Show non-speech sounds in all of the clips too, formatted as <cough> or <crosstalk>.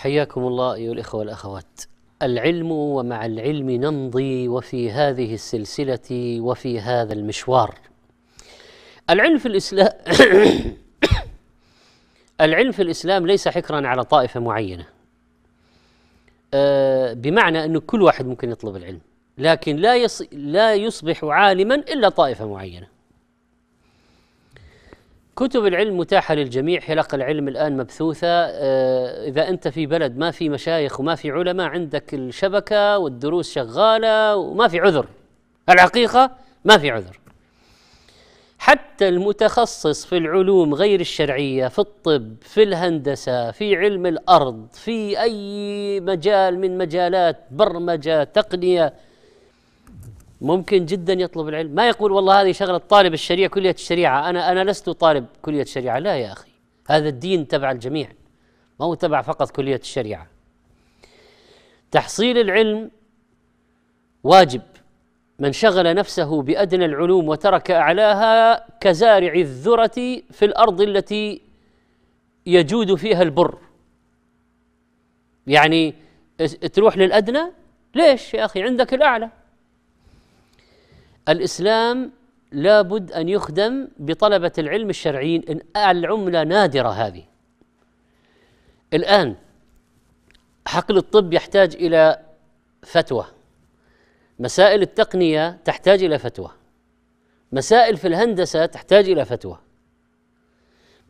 حياكم الله أيها الإخوة والأخوات العلم ومع العلم نمضي وفي هذه السلسلة وفي هذا المشوار العلم في الإسلام <coughs> العلم في الإسلام ليس حكرا على طائفة معينة آه، بمعنى أنه كل واحد ممكن يطلب العلم لكن لا, يص... لا يصبح عالما إلا طائفة معينة كتب العلم متاحة للجميع حلق العلم الآن مبثوثة آه، إذا أنت في بلد ما في مشايخ وما في علماء عندك الشبكة والدروس شغالة وما في عذر الحقيقة ما في عذر حتى المتخصص في العلوم غير الشرعية في الطب في الهندسة في علم الأرض في أي مجال من مجالات برمجة تقنية ممكن جدا يطلب العلم ما يقول والله هذه شغلة طالب الشريعة كلية الشريعة أنا أنا لست طالب كلية الشريعة لا يا أخي هذا الدين تبع الجميع ما هو تبع فقط كلية الشريعة تحصيل العلم واجب من شغل نفسه بأدنى العلوم وترك أعلاها كزارع الذرة في الأرض التي يجود فيها البر يعني تروح للأدنى ليش يا أخي عندك الأعلى الاسلام لابد ان يخدم بطلبه العلم الشرعيين إن العمله نادره هذه الان حقل الطب يحتاج الى فتوى مسائل التقنيه تحتاج الى فتوى مسائل في الهندسه تحتاج الى فتوى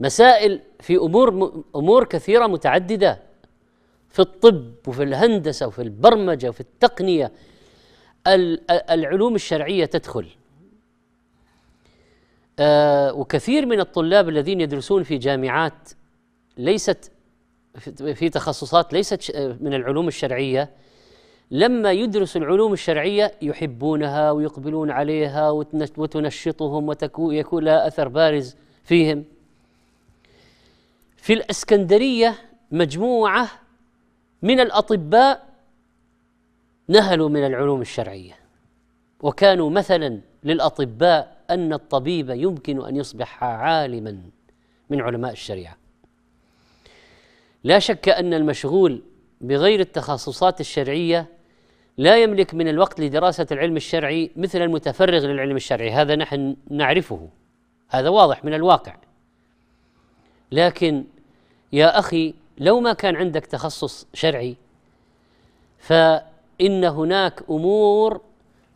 مسائل في امور امور كثيره متعدده في الطب وفي الهندسه وفي البرمجه وفي التقنيه العلوم الشرعيه تدخل آه، وكثير من الطلاب الذين يدرسون في جامعات ليست في تخصصات ليست من العلوم الشرعيه لما يدرسوا العلوم الشرعيه يحبونها ويقبلون عليها وتنشطهم ويكون لها اثر بارز فيهم. في الاسكندريه مجموعه من الاطباء نهلوا من العلوم الشرعيه وكانوا مثلا للاطباء ان الطبيب يمكن ان يصبح عالما من علماء الشريعه لا شك ان المشغول بغير التخصصات الشرعيه لا يملك من الوقت لدراسه العلم الشرعي مثل المتفرغ للعلم الشرعي هذا نحن نعرفه هذا واضح من الواقع لكن يا اخي لو ما كان عندك تخصص شرعي ف إن هناك أمور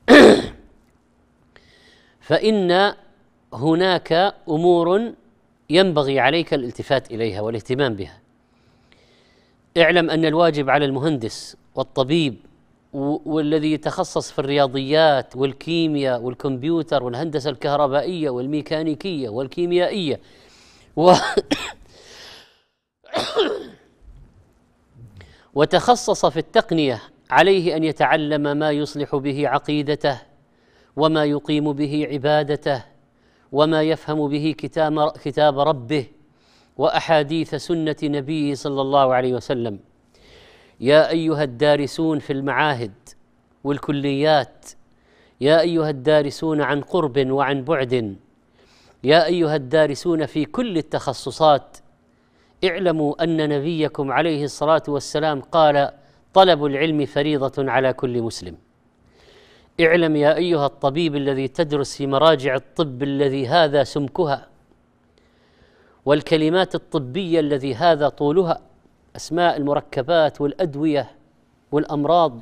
<coughs> فإن هناك أمور ينبغي عليك الالتفات إليها والاهتمام بها اعلم أن الواجب على المهندس والطبيب والذي يتخصص في الرياضيات والكيمياء والكمبيوتر والهندسة الكهربائية والميكانيكية والكيميائية و <coughs> وتخصص في التقنية عليه ان يتعلم ما يصلح به عقيدته وما يقيم به عبادته وما يفهم به كتاب كتاب ربه واحاديث سنه نبيه صلى الله عليه وسلم يا ايها الدارسون في المعاهد والكليات يا ايها الدارسون عن قرب وعن بعد يا ايها الدارسون في كل التخصصات اعلموا ان نبيكم عليه الصلاه والسلام قال طلب العلم فريضه على كل مسلم اعلم يا ايها الطبيب الذي تدرس في مراجع الطب الذي هذا سمكها والكلمات الطبيه الذي هذا طولها اسماء المركبات والادويه والامراض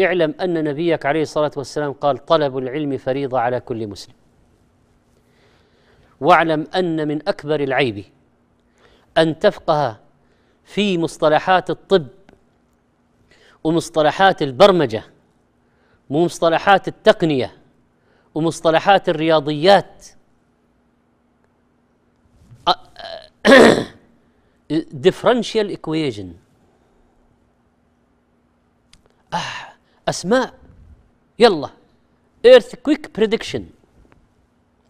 اعلم ان نبيك عليه الصلاه والسلام قال طلب العلم فريضه على كل مسلم واعلم ان من اكبر العيب ان تفقه في مصطلحات الطب ومصطلحات البرمجه ومصطلحات التقنيه ومصطلحات الرياضيات <coughs> differential equation آه أسماء يلا quick prediction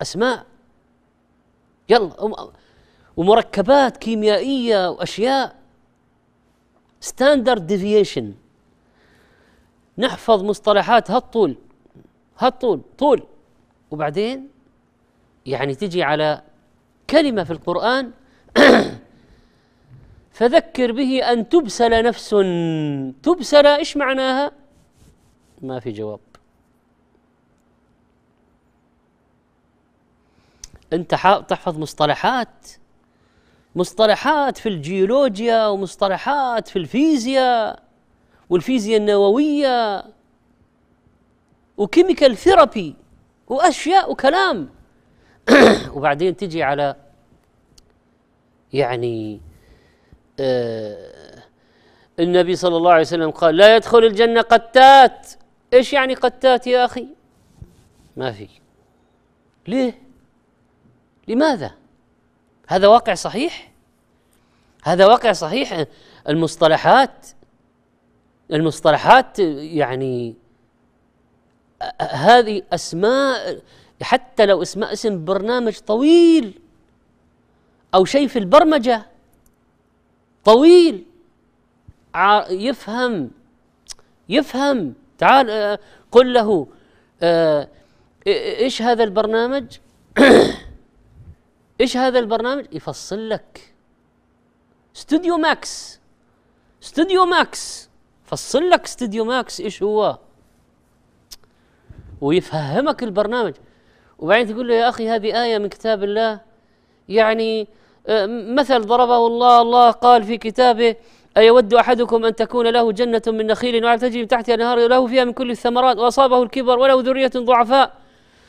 أسماء يلا ومركبات كيميائية وأشياء ستاندرد ديفيشن نحفظ مصطلحات هالطول هالطول طول وبعدين يعني تجي على كلمة في القرآن <coughs> فذكر به أن تبسل نفس تبسل إيش معناها ما في جواب أنت تحفظ مصطلحات مصطلحات في الجيولوجيا ومصطلحات في الفيزياء والفيزياء النووية وكيميكال ثيرابي وأشياء وكلام <coughs> وبعدين تجي على يعني آه النبي صلى الله عليه وسلم قال لا يدخل الجنة قتات إيش يعني قتات يا أخي ما في ليه لماذا هذا واقع صحيح هذا واقع صحيح المصطلحات المصطلحات يعني هذه اسماء حتى لو اسماء اسم برنامج طويل او شيء في البرمجه طويل يفهم يفهم تعال قل له آه، ايش هذا البرنامج <clears throat> ايش هذا البرنامج يفصل لك استوديو ماكس استوديو ماكس فصل لك استوديو ماكس ايش هو ويفهمك البرنامج وبعدين تقول له يا اخي هذه ايه من كتاب الله يعني آه، مثل ضربه الله الله قال في كتابه أيود أحدكم أن تكون له جنة من نخيل وعلى تجري تحتها أنهار له فيها من كل الثمرات وأصابه الكبر وله ذرية ضعفاء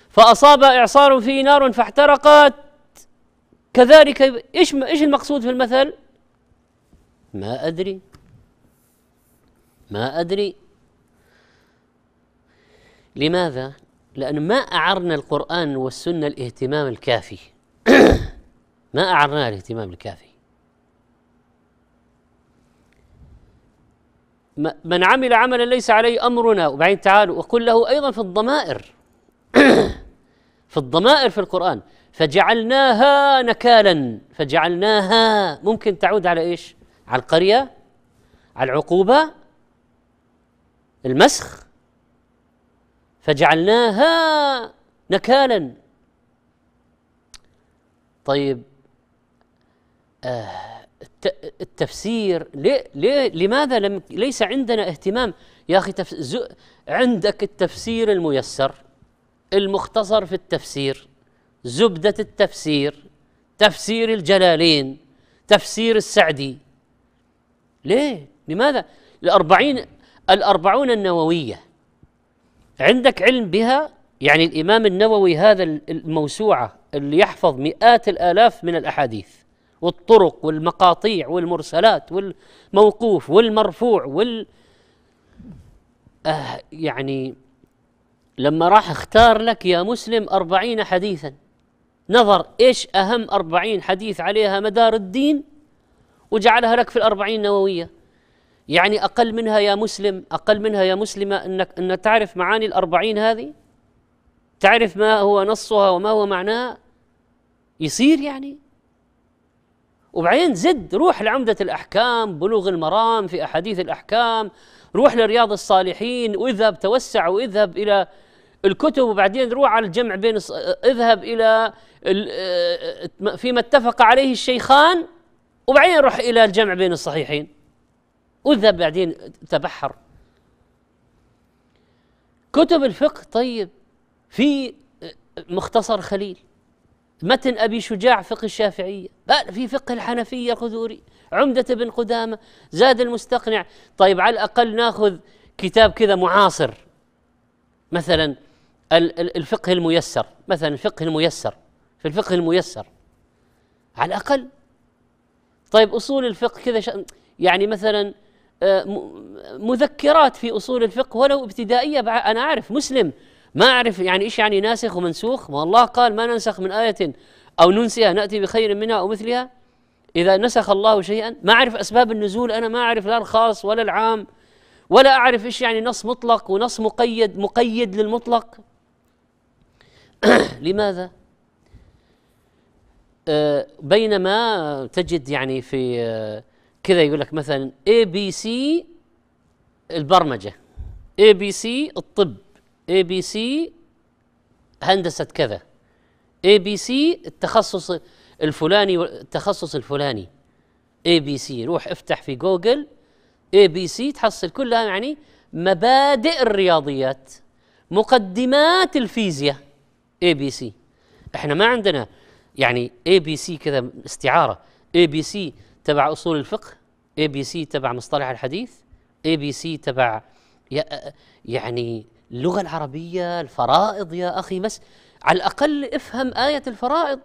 فأصاب إعصار فيه نار فاحترقت كذلك ايش ايش المقصود في المثل؟ ما ادري ما ادري لماذا؟ لأن ما أعرنا القرآن والسنة الاهتمام الكافي <coughs> ما أعرنا الاهتمام الكافي من عمل عملا ليس عليه أمرنا وبعدين تعالوا وقل له أيضا في الضمائر <coughs> في الضمائر في القرآن فجعلناها نكالا فجعلناها ممكن تعود على ايش؟ على القرية على العقوبة المسخ فجعلناها نكالا طيب آه التفسير ليه ليه لماذا لم ليس عندنا اهتمام يا اخي عندك التفسير الميسر المختصر في التفسير زبدة التفسير تفسير الجلالين تفسير السعدي ليه؟ لماذا؟ الأربعين الأربعون النووية عندك علم بها يعني الإمام النووي هذا الموسوعة اللي يحفظ مئات الآلاف من الأحاديث والطرق والمقاطيع والمرسلات والموقوف والمرفوع وال آه يعني لما راح اختار لك يا مسلم أربعين حديثا نظر إيش أهم أربعين حديث عليها مدار الدين وجعلها لك في الأربعين النووية يعني أقل منها يا مسلم أقل منها يا مسلمة أنك أن تعرف معاني الأربعين هذه تعرف ما هو نصها وما هو معناها يصير يعني وبعدين زد روح لعمدة الأحكام بلوغ المرام في أحاديث الأحكام روح لرياض الصالحين واذهب توسع واذهب إلى الكتب وبعدين روح على الجمع بين اذهب إلى اه، فيما اتفق عليه الشيخان وبعدين روح إلى الجمع بين الصحيحين واذهب بعدين تبحر كتب الفقه طيب في مختصر خليل متن أبي شجاع فقه الشافعية في فقه الحنفية خذوري عمدة بن قدامة زاد المستقنع طيب على الأقل ناخذ كتاب كذا معاصر مثلا الفقه الميسر مثلا الفقه الميسر في الفقه الميسر على الأقل طيب أصول الفقه كذا يعني مثلا آه، مذكرات في أصول الفقه ولو ابتدائية أنا أعرف مسلم ما أعرف يعني إيش يعني ناسخ ومنسوخ ما الله قال ما ننسخ من آية أو ننسيها نأتي بخير منها أو مثلها إذا نسخ الله شيئا ما أعرف أسباب النزول أنا ما أعرف لا الخاص ولا العام ولا أعرف إيش يعني نص مطلق ونص مقيد مقيد للمطلق <coughs> لماذا؟ أه بينما تجد يعني في أه كذا يقول لك مثلا اي بي سي البرمجه اي بي سي الطب اي بي سي هندسه كذا اي بي سي التخصص الفلاني التخصص الفلاني اي بي سي روح افتح في جوجل اي بي سي تحصل كلها يعني مبادئ الرياضيات مقدمات الفيزياء اي بي سي احنا ما عندنا يعني اي بي سي كذا استعاره اي بي سي تبع اصول الفقه اي بي سي تبع مصطلح الحديث اي بي سي تبع يعني اللغة العربية الفرائض يا أخي مس على الأقل افهم آية الفرائض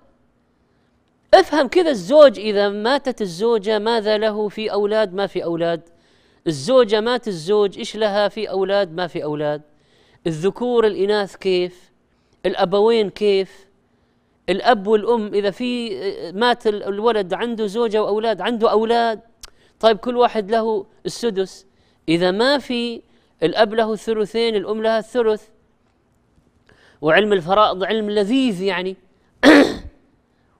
افهم كذا الزوج إذا ماتت الزوجة ماذا له في أولاد ما في أولاد الزوجة مات الزوج إيش لها في أولاد ما في أولاد الذكور الإناث كيف الأبوين كيف الأب والأم إذا في مات الولد عنده زوجة وأولاد عنده أولاد طيب كل واحد له السدس إذا ما في الأب له الثلثين الأم لها الثلث وعلم الفرائض علم لذيذ يعني <coughs>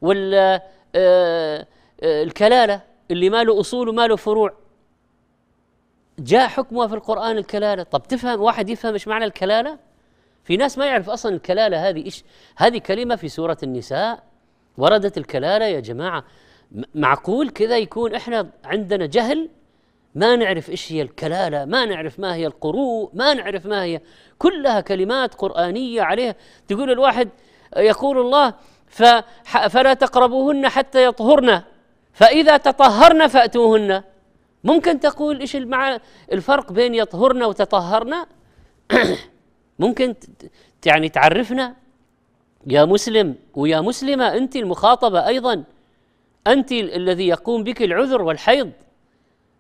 والكلالة آه، الكلالة اللي ما له أصول وما له فروع جاء حكمها في القرآن الكلالة طب تفهم واحد يفهم إيش معنى الكلالة في ناس ما يعرف أصلا الكلالة هذه إيش هذه كلمة في سورة النساء وردت الكلالة يا جماعة معقول كذا يكون إحنا عندنا جهل ما نعرف ايش هي الكلاله، ما نعرف ما هي القروء، ما نعرف ما هي كلها كلمات قرانيه عليها تقول الواحد يقول الله فلا تقربوهن حتى يطهرن فاذا تطهرن فاتوهن ممكن تقول ايش الفرق بين يطهرن وتطهرن؟ <clears throat> ممكن يعني تعرفنا يا مسلم ويا مسلمه انت المخاطبه ايضا انت الذي يقوم بك العذر والحيض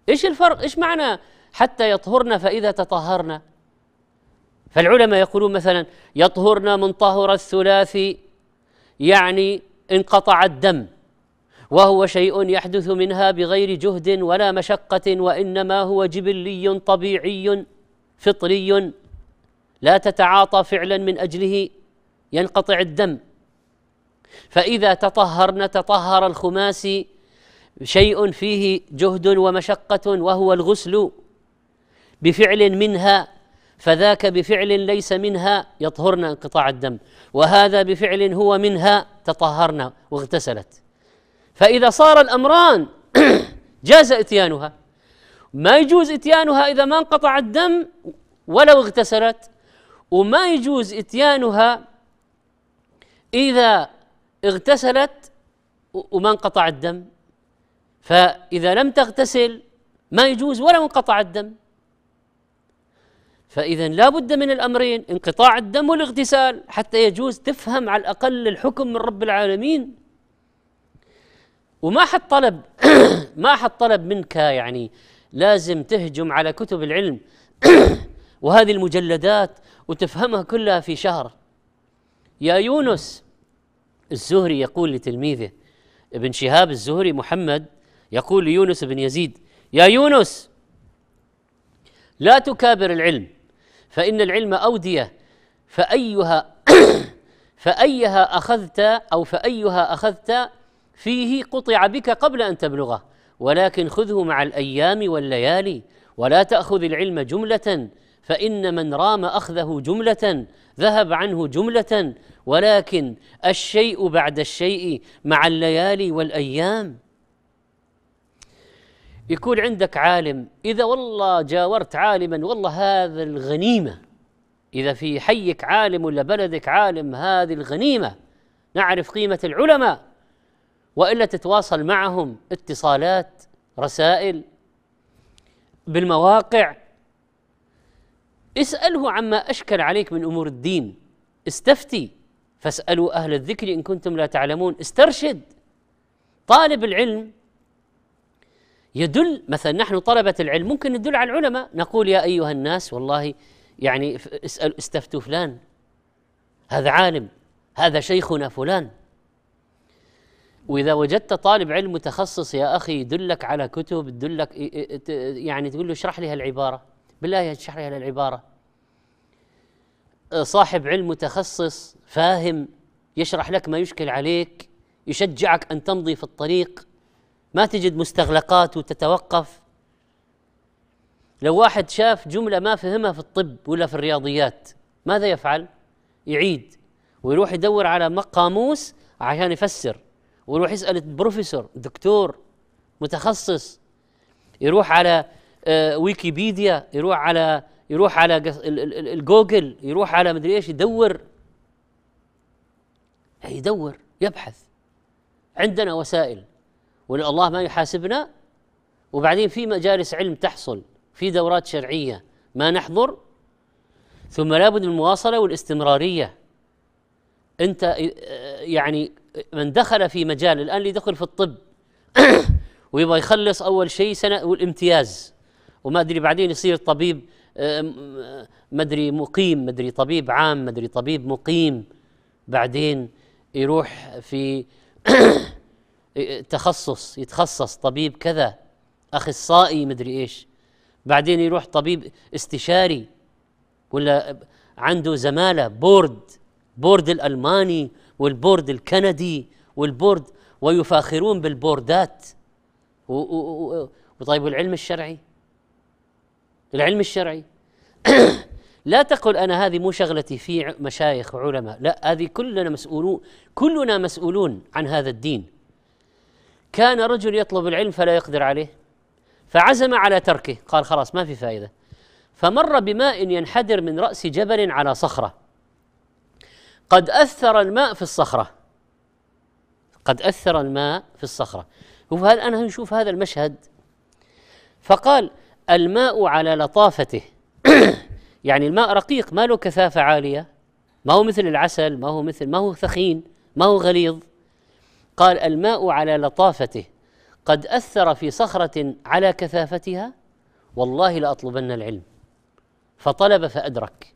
ايش الفرق ايش معنى حتى يطهرنا فاذا تطهرنا؟ فالعلماء يقولون مثلا يطهرنا من طهر الثلاثي يعني انقطع الدم وهو شيء يحدث منها بغير جهد ولا مشقه وانما هو جبلي طبيعي فطري لا تتعاطى فعلا من اجله ينقطع الدم فاذا تطهرنا تطهر الخماسي شيء فيه جهد ومشقة وهو الغسل بفعل منها فذاك بفعل ليس منها يطهرنا انقطاع الدم وهذا بفعل هو منها تطهرنا واغتسلت فإذا صار الأمران <coughs> جاز إتيانها ما يجوز إتيانها إذا ما انقطع الدم ولو اغتسلت وما يجوز إتيانها إذا اغتسلت وما انقطع الدم فإذا لم تغتسل ما يجوز ولو انقطع الدم فإذا لا بد من الأمرين انقطاع الدم والاغتسال حتى يجوز تفهم على الأقل الحكم من رب العالمين وما حد طلب <coughs> ما حد طلب منك يعني لازم تهجم على كتب العلم <coughs> وهذه المجلدات وتفهمها كلها في شهر يا يونس الزهري يقول لتلميذه ابن شهاب الزهري محمد يقول يونس بن يزيد يا يونس لا تكابر العلم فإن العلم أودية فأيها <coughs> فأيها أخذت أو فأيها أخذت فيه قطع بك قبل أن تبلغه ولكن خذه مع الأيام والليالي ولا تأخذ العلم جملة فإن من رام أخذه جملة ذهب عنه جملة ولكن الشيء بعد الشيء مع الليالي والأيام يكون عندك عالم إذا والله جاورت عالما والله هذا الغنيمة إذا في حيك عالم ولا بلدك عالم هذه الغنيمة نعرف قيمة العلماء وإلا تتواصل معهم اتصالات رسائل بالمواقع اسأله عما أشكل عليك من أمور الدين استفتي فاسألوا أهل الذكر إن كنتم لا تعلمون استرشد طالب العلم يدل مثلا نحن طلبة العلم ممكن ندل على العلماء نقول يا أيها الناس والله يعني اسأل استفتوا فلان هذا عالم هذا شيخنا فلان وإذا وجدت طالب علم متخصص يا أخي يدلك على كتب يدلك يعني تقول له اشرح لي هالعبارة بالله اشرح لي هالعبارة صاحب علم متخصص فاهم يشرح لك ما يشكل عليك يشجعك أن تمضي في الطريق ما تجد مستغلقات وتتوقف لو واحد شاف جملة ما فهمها في الطب ولا في الرياضيات ماذا يفعل؟ يعيد ويروح يدور على قاموس عشان يفسر ويروح يسأل بروفيسور دكتور متخصص يروح على آه، ويكيبيديا يروح على يروح على الجوجل يروح على مدري ايش يدور يدور يبحث عندنا وسائل وان الله ما يحاسبنا وبعدين في مجالس علم تحصل في دورات شرعيه ما نحضر ثم لابد من المواصله والاستمراريه انت آه، يعني من دخل في مجال الان اللي دخل في الطب <coughs> ويبغى يخلص اول شيء سنه والامتياز وما ادري بعدين يصير طبيب آه، آه، ما ادري مقيم ما ادري طبيب عام ما ادري طبيب مقيم بعدين يروح في تخصص يتخصص طبيب كذا اخصائي مدري ايش بعدين يروح طبيب استشاري ولا عنده زماله بورد بورد الالماني والبورد الكندي والبورد ويفاخرون بالبوردات وطيب العلم الشرعي العلم الشرعي <coughs> لا تقل انا هذه مو شغلتي في مشايخ وعلماء لا هذه كلنا مسؤولون كلنا مسؤولون عن هذا الدين كان رجل يطلب العلم فلا يقدر عليه فعزم على تركه قال خلاص ما في فائده فمر بماء ينحدر من راس جبل على صخره قد اثر الماء في الصخره قد اثر الماء في الصخره وهل انا نشوف هذا المشهد فقال الماء على لطافته <coughs> يعني الماء رقيق ما له كثافه عاليه ما هو مثل العسل ما هو مثل ما هو ثخين ما هو غليظ قال الماء على لطافته قد اثر في صخره على كثافتها والله لاطلبن العلم فطلب فادرك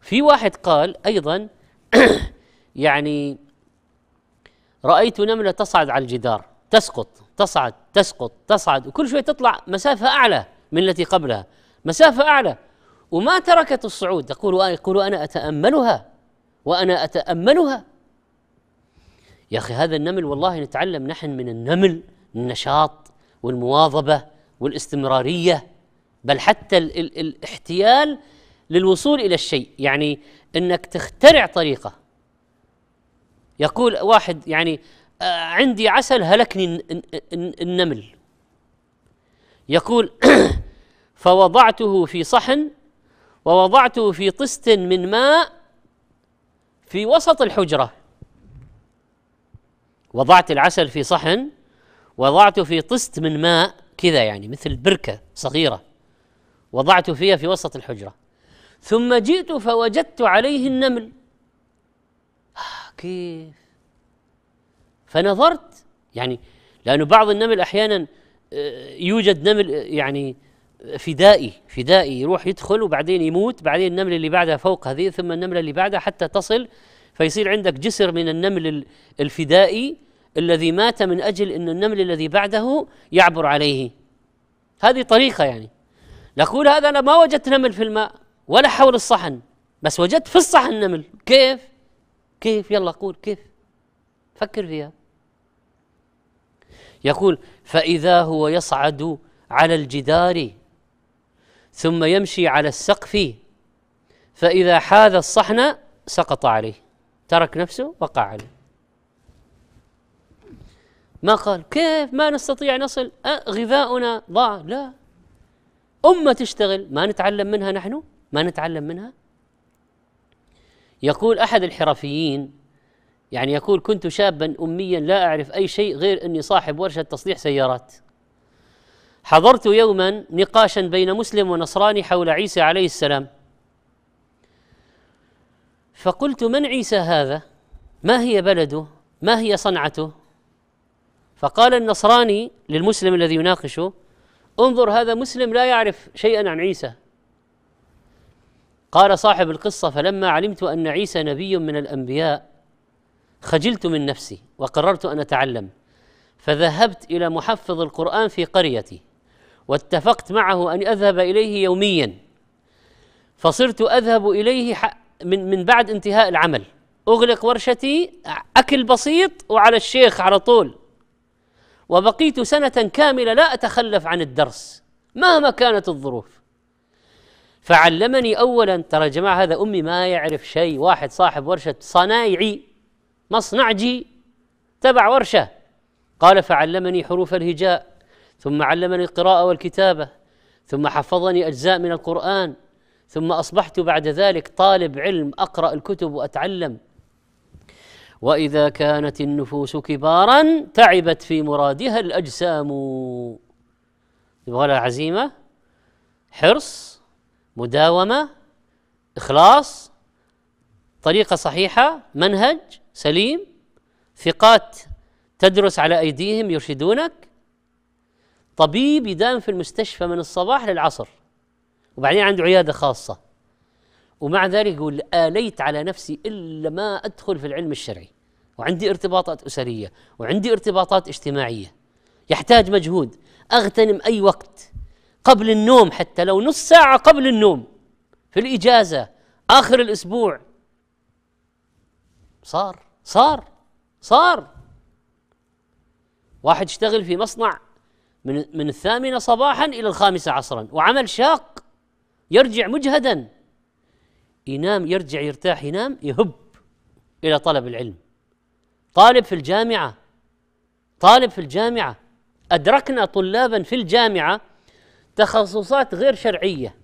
في واحد قال ايضا <clears throat> يعني رايت نمله تصعد على الجدار تسقط تصعد تسقط تصعد وكل شوي تطلع مسافه اعلى من التي قبلها مسافه اعلى وما تركت الصعود تقول يقول انا اتاملها وانا اتاملها يا أخي هذا النمل والله نتعلم نحن من النمل النشاط والمواظبة والاستمرارية بل حتى ال ال الاحتيال للوصول إلى الشيء يعني أنك تخترع طريقة يقول واحد يعني آه، عندي عسل هلكني النمل يقول <clears throat> فوضعته في صحن ووضعته في طست من ماء في وسط الحجره وضعت العسل في صحن وضعت في طست من ماء كذا يعني مثل بركه صغيره وضعت فيها في وسط الحجره ثم جئت فوجدت عليه النمل آه كيف فنظرت يعني لأنه بعض النمل أحيانا آه، يوجد نمل آه، يعني آه، فدائي فدائي يروح يدخل وبعدين يموت بعدين النملة اللي بعدها فوق هذه ثم النملة اللي بعدها حتى تصل فيصير عندك جسر من النمل الفدائي الذي مات من اجل ان النمل الذي بعده يعبر عليه هذه طريقه يعني نقول هذا انا ما وجدت نمل في الماء ولا حول الصحن بس وجدت في الصحن نمل كيف كيف يلا قول كيف فكر فيها يقول فاذا هو يصعد على الجدار ثم يمشي على السقف فاذا حاذ الصحن سقط عليه ترك نفسه وقع عليه ما قال كيف ما نستطيع نصل أه غذاؤنا ضاع لا أمة تشتغل ما نتعلم منها نحن ما نتعلم منها يقول أحد الحرفيين يعني يقول كنت شابا أميا لا أعرف أي شيء غير أني صاحب ورشة تصليح سيارات حضرت يوما نقاشا بين مسلم ونصراني حول عيسى عليه السلام فقلت من عيسى هذا ما هي بلده ما هي صنعته فقال النصراني للمسلم الذي يناقشه انظر هذا مسلم لا يعرف شيئا عن عيسى قال صاحب القصه فلما علمت ان عيسى نبي من الانبياء خجلت من نفسي وقررت ان اتعلم فذهبت الى محفظ القران في قريتي واتفقت معه ان اذهب اليه يوميا فصرت اذهب اليه من من بعد انتهاء العمل اغلق ورشتي اكل بسيط وعلى الشيخ على طول وبقيت سنه كامله لا اتخلف عن الدرس مهما كانت الظروف فعلمني اولا ترى يا جماعه هذا امي ما يعرف شيء واحد صاحب ورشه صنايعي مصنعجي تبع ورشه قال فعلمني حروف الهجاء ثم علمني القراءه والكتابه ثم حفظني اجزاء من القران ثم اصبحت بعد ذلك طالب علم اقرا الكتب واتعلم واذا كانت النفوس كبارا تعبت في مرادها الاجسام يبغى لها عزيمه حرص مداومه اخلاص طريقه صحيحه منهج سليم ثقات تدرس على ايديهم يرشدونك طبيب يدام في المستشفى من الصباح للعصر وبعدين عنده عياده خاصه ومع ذلك يقول آليت على نفسي إلا ما أدخل في العلم الشرعي وعندي ارتباطات أسرية وعندي ارتباطات اجتماعية يحتاج مجهود أغتنم أي وقت قبل النوم حتى لو نص ساعة قبل النوم في الإجازة آخر الأسبوع صار صار صار واحد اشتغل في مصنع من من الثامنة صباحا إلى الخامسة عصرا وعمل شاق يرجع مجهدا ينام يرجع يرتاح ينام يهب الى طلب العلم طالب في الجامعه طالب في الجامعه ادركنا طلابا في الجامعه تخصصات غير شرعيه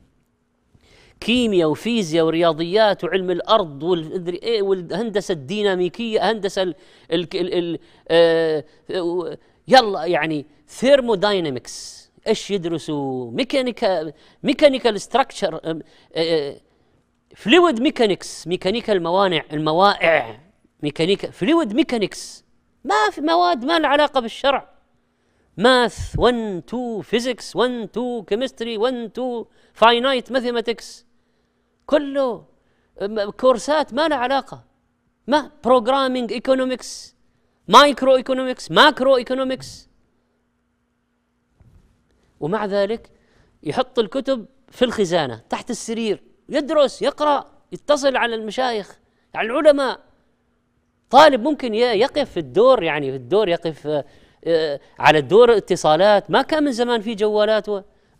كيمياء وفيزياء ورياضيات وعلم الارض والمدري ايه والهندسه الديناميكيه هندسه ال ال ال آه، يلا يعني ثيرموداينامكس ايش يدرسوا ميكانيكا ميكانيكال ستراكشر فلويد ميكانكس ميكانيكا الموانع الموائع ميكانيكا فلويد ميكانكس ما في مواد ما لها علاقه بالشرع ماث 1 2 فيزيكس 1 2 كيمستري 1 2 فاينايت ماثيماتكس كله كورسات ما لها علاقه ما بروجرامينج ايكونومكس مايكرو ايكونومكس ماكرو ايكونومكس ومع ذلك يحط الكتب في الخزانة تحت السرير يدرس يقرأ يتصل على المشايخ على العلماء طالب ممكن يقف في الدور يعني في الدور يقف آه، آه، على الدور اتصالات ما كان من زمان في جوالات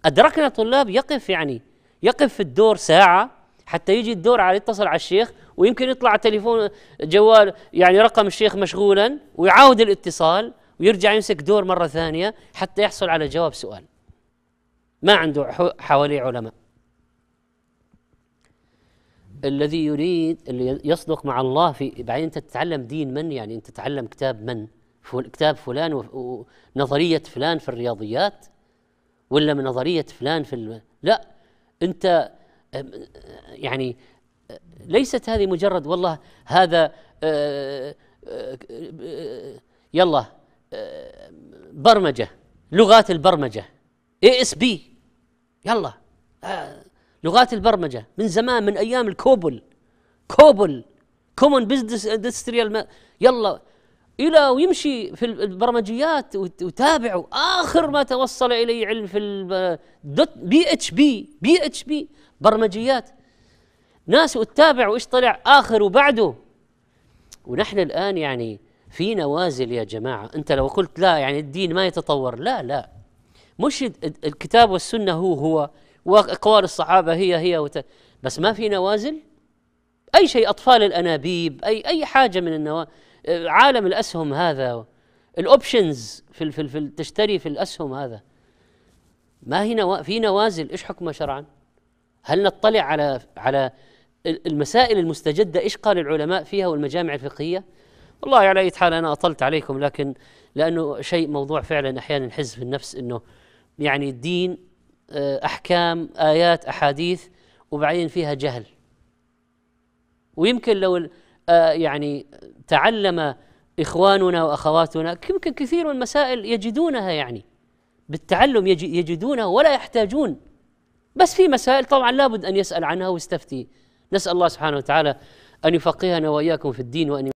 أدركنا طلاب يقف يعني يقف في الدور ساعة حتى يجي الدور على يتصل على الشيخ ويمكن يطلع تليفون جوال يعني رقم الشيخ مشغولا ويعاود الاتصال ويرجع يمسك دور مرة ثانية حتى يحصل على جواب سؤال ما عنده حواليه علماء الذي يريد اللي يصدق مع الله في بعدين انت تتعلم دين من يعني انت تتعلم كتاب من فل... كتاب فلان ونظريه فلان في الرياضيات ولا من نظريه فلان في الم... لا انت يعني ليست هذه مجرد والله هذا أه، أه، يلا أه، برمجه لغات البرمجه اي اس بي يلا آه. لغات البرمجه من زمان من ايام الكوبل كوبل كومن بزنس اندستريال يلا الى ويمشي في البرمجيات وتابع اخر ما توصل اليه علم في الدوت بي اتش بي بي اتش بي برمجيات ناس وتتابع وايش طلع اخر وبعده ونحن الان يعني في نوازل يا جماعه انت لو قلت لا يعني الدين ما يتطور لا لا مش الكتاب والسنة هو هو وأقوال الصحابة هي هي وت... بس ما في نوازل أي شيء أطفال الأنابيب أي أي حاجة من النوا عالم الأسهم هذا الأوبشنز في في في تشتري في الأسهم هذا ما هي نوا... في نوازل إيش حكمها شرعا؟ هل نطلع على على المسائل المستجدة إيش قال العلماء فيها والمجامع الفقهية؟ والله على أي حال أنا أطلت عليكم لكن لأنه شيء موضوع فعلا أحيانا حز في النفس أنه يعني الدين آه، أحكام آيات أحاديث وبعدين فيها جهل ويمكن لو آه، يعني تعلم إخواننا وأخواتنا يمكن كثير من المسائل يجدونها يعني بالتعلم يجدونها ولا يحتاجون بس في مسائل طبعا لابد أن يسأل عنها ويستفتي نسأل الله سبحانه وتعالى أن يفقهنا وإياكم في الدين وأن